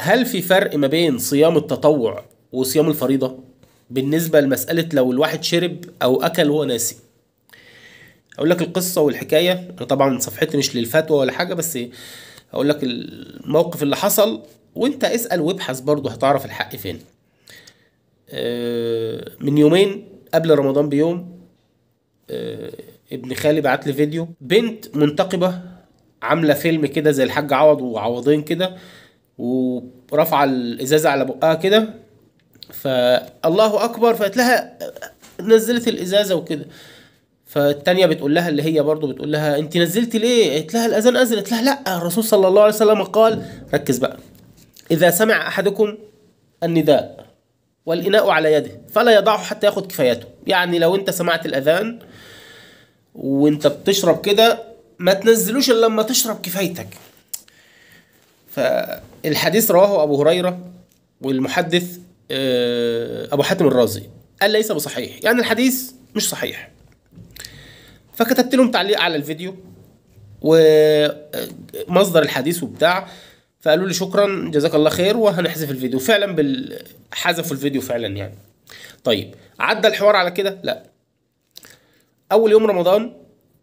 هل في فرق ما بين صيام التطوع وصيام الفريضة بالنسبة لمسألة لو الواحد شرب أو أكل وهو ناسي أقول لك القصة والحكاية أنا طبعا صفحتي مش للفتوى ولا حاجة بس أقول لك الموقف اللي حصل وأنت اسأل وابحث برضه هتعرف الحق فين آه، من يومين قبل رمضان بيوم آه، ابن خالي بعت لي فيديو بنت منتقبة عاملة فيلم كده زي الحاج عوض وعوضين كده ورافعه الازازه على بقها كده فالله اكبر فقالت لها نزلت الازازه وكده فالتانية بتقول لها اللي هي برضو بتقول لها انت نزلتي ليه قالت لها الاذان اذن قالت لها لا الرسول صلى الله عليه وسلم قال ركز بقى اذا سمع احدكم النداء والاناء على يده فلا يضعه حتى ياخد كفايته يعني لو انت سمعت الاذان وانت بتشرب كده ما تنزلوش الا لما تشرب كفايتك فالحديث رواه أبو هريرة والمحدث آه، أبو حاتم الرازي قال ليس بصحيح يعني الحديث مش صحيح فكتبت لهم تعليق على الفيديو ومصدر آه، الحديث وبتاع فقالوا لي شكرا جزاك الله خير وهنحذف الفيديو فعلا بال... حذفوا الفيديو فعلا يعني طيب عدى الحوار على كده لا اول يوم رمضان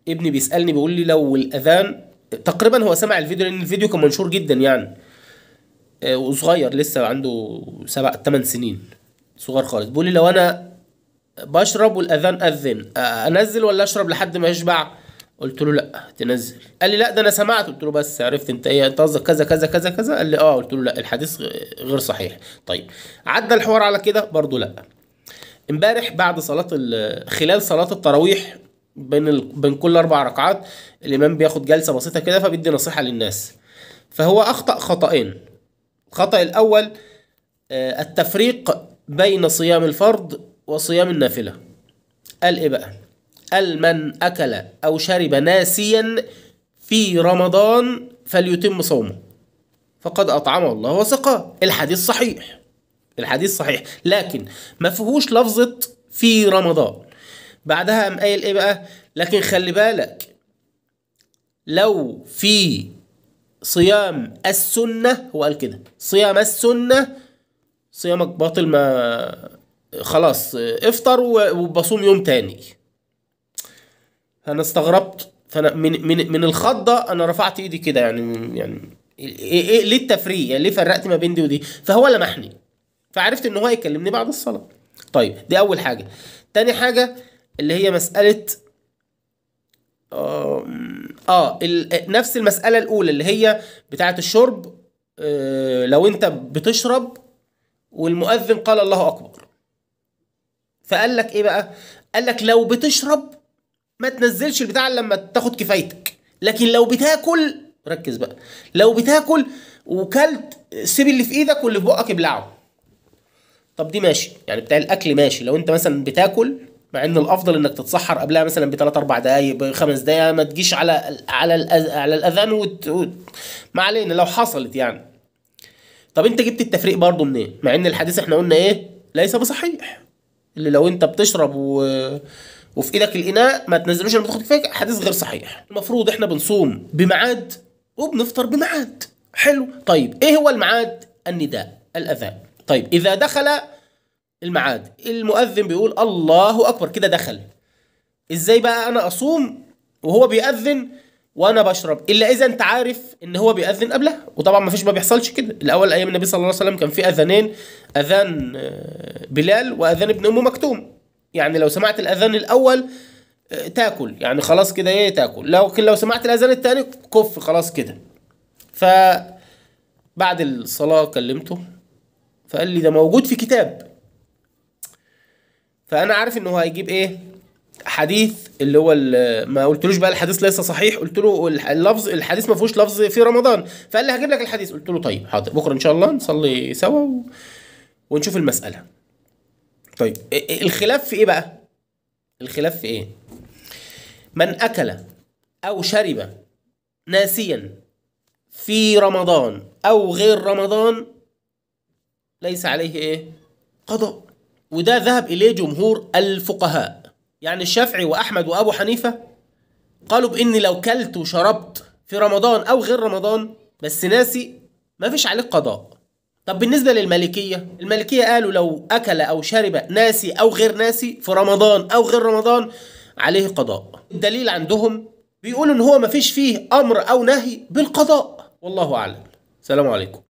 ابني بيسالني بيقول لي لو الاذان تقريبا هو سمع الفيديو لان الفيديو كان منشور جدا يعني آه، وصغير لسه عنده سبع ثمان سنين صغير خالص بيقول لي لو انا بشرب والاذان اذن آه، انزل ولا اشرب لحد ما يشبع قلت له لا تنزل قال لي لا ده انا سمعت قلت له بس عرفت انت ايه انت قصدك كذا كذا كذا كذا قال لي اه قلت له لا الحديث غير صحيح طيب عدى الحوار على كده برضه لا امبارح بعد صلاه خلال صلاه التراويح بين ال... بين كل اربع ركعات الامام بياخد جلسه بسيطه كده فبيدي نصيحه للناس فهو اخطا خطأين الخطأ الاول آه، التفريق بين صيام الفرض وصيام النافله قال ايه بقى قال من اكل او شرب ناسيا في رمضان فليتم صومه فقد اطعمه الله وسقاه الحديث صحيح الحديث صحيح لكن ما فيهوش لفظه في رمضان بعدها قام قايل ايه بقى لكن خلي بالك لو في صيام السنة هو قال كده صيام السنة صيامك باطل ما خلاص افطر وبصوم يوم تاني انا استغربت فانا من من من الخضه انا رفعت ايدي كده يعني يعني ايه ايه ليه التفريق يعني ليه فرقت ما بين دي ودي فهو لمحني فعرفت ان هو هيكلمني بعد الصلاه طيب دي اول حاجه تاني حاجه اللي هي مسألة اه نفس المسألة الأولى اللي هي بتاعة الشرب آه لو أنت بتشرب والمؤذن قال الله أكبر فقال لك إيه بقى؟ قال لك لو بتشرب ما تنزلش البتاع لما تاخد كفايتك لكن لو بتاكل ركز بقى لو بتاكل وكلت سيب اللي في ايدك واللي في بقك ابلعه طب دي ماشي يعني بتاع الاكل ماشي لو انت مثلا بتاكل مع ان الافضل انك تتسحر قبلها مثلا بثلاث اربع دقائق بخمس دقائق ما تجيش على على على الاذان وت... وت... ما علينا لو حصلت يعني طب انت جبت التفريق برضه منين مع ان الحديث احنا قلنا ايه ليس بصحيح اللي لو انت بتشرب و... وفي ايدك الاناء ما تنزلوش لما تاخد فيك حديث غير صحيح المفروض احنا بنصوم بميعاد وبنفطر بميعاد حلو طيب ايه هو الميعاد النداء الاذان طيب اذا دخل الميعاد المؤذن بيقول الله اكبر كده دخل ازاي بقى انا اصوم وهو بيأذن وانا بشرب الا اذا انت عارف ان هو بيأذن قبلها وطبعا ما فيش ما بيحصلش كده الاول ايام النبي صلى الله عليه وسلم كان في اذانين اذان آه، بلال واذان ابن ام مكتوم يعني لو سمعت الاذان الاول آه، تاكل يعني خلاص كده ايه تاكل لكن لو سمعت الاذان الثاني كف خلاص كده ف بعد الصلاه كلمته فقال لي ده موجود في كتاب فانا عارف ان هو هيجيب ايه حديث اللي هو ما قلتلوش بقى الحديث ليس صحيح قلت له اللفظ الحديث ما فيهوش لفظ في رمضان فقال لي هجيب لك الحديث قلت له طيب حاضر بكره ان شاء الله نصلي سوا و... ونشوف المساله طيب الخلاف في ايه بقى الخلاف في ايه من اكل او شرب ناسيا في رمضان او غير رمضان ليس عليه ايه قضاء وده ذهب إليه جمهور الفقهاء يعني الشافعي وأحمد وأبو حنيفة قالوا بإني لو كلت وشربت في رمضان أو غير رمضان بس ناسي مفيش عليك قضاء طب بالنسبة للمالكية المالكية قالوا لو أكل أو شرب ناسي أو غير ناسي في رمضان أو غير رمضان عليه قضاء الدليل عندهم بيقولوا إن هو مفيش فيه أمر أو نهي بالقضاء والله أعلم سلام عليكم